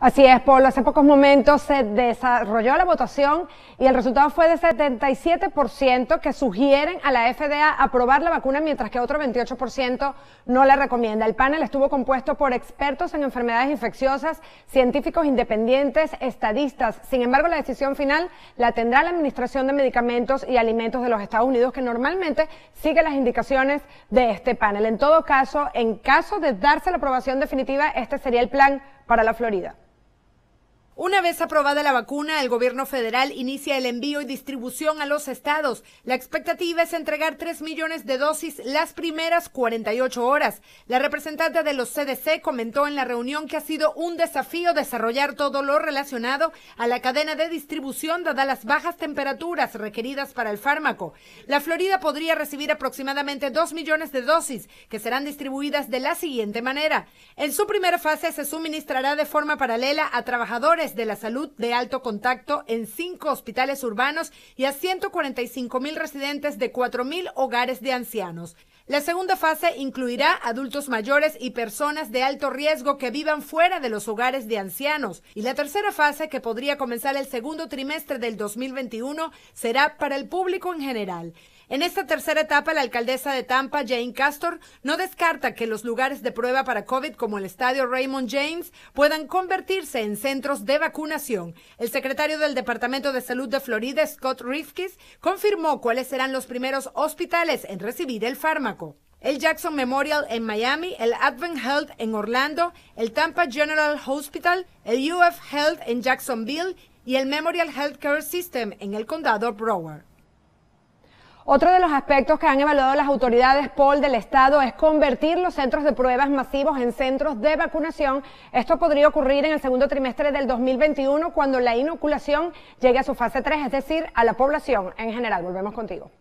Así es, Polo. Hace pocos momentos se desarrolló la votación y el resultado fue de 77% que sugieren a la FDA aprobar la vacuna, mientras que otro 28% no la recomienda. El panel estuvo compuesto por expertos en enfermedades infecciosas, científicos independientes, estadistas. Sin embargo, la decisión final la tendrá la Administración de Medicamentos y Alimentos de los Estados Unidos, que normalmente sigue las indicaciones de este panel. En todo caso, en caso de darse la aprobación definitiva, este sería el plan para la Florida. Una vez aprobada la vacuna, el gobierno federal inicia el envío y distribución a los estados. La expectativa es entregar 3 millones de dosis las primeras 48 horas. La representante de los CDC comentó en la reunión que ha sido un desafío desarrollar todo lo relacionado a la cadena de distribución dada las bajas temperaturas requeridas para el fármaco. La Florida podría recibir aproximadamente 2 millones de dosis que serán distribuidas de la siguiente manera. En su primera fase se suministrará de forma paralela a trabajadores de la salud de alto contacto en cinco hospitales urbanos y a 145 mil residentes de 4 mil hogares de ancianos. La segunda fase incluirá adultos mayores y personas de alto riesgo que vivan fuera de los hogares de ancianos. Y la tercera fase, que podría comenzar el segundo trimestre del 2021, será para el público en general. En esta tercera etapa, la alcaldesa de Tampa, Jane Castor, no descarta que los lugares de prueba para COVID, como el estadio Raymond James, puedan convertirse en centros de vacunación. El secretario del Departamento de Salud de Florida, Scott Rifkis, confirmó cuáles serán los primeros hospitales en recibir el fármaco el Jackson Memorial en Miami, el Advent Health en Orlando, el Tampa General Hospital, el UF Health en Jacksonville y el Memorial Healthcare System en el condado Broward. Otro de los aspectos que han evaluado las autoridades POL del Estado es convertir los centros de pruebas masivos en centros de vacunación. Esto podría ocurrir en el segundo trimestre del 2021 cuando la inoculación llegue a su fase 3, es decir, a la población en general. Volvemos contigo.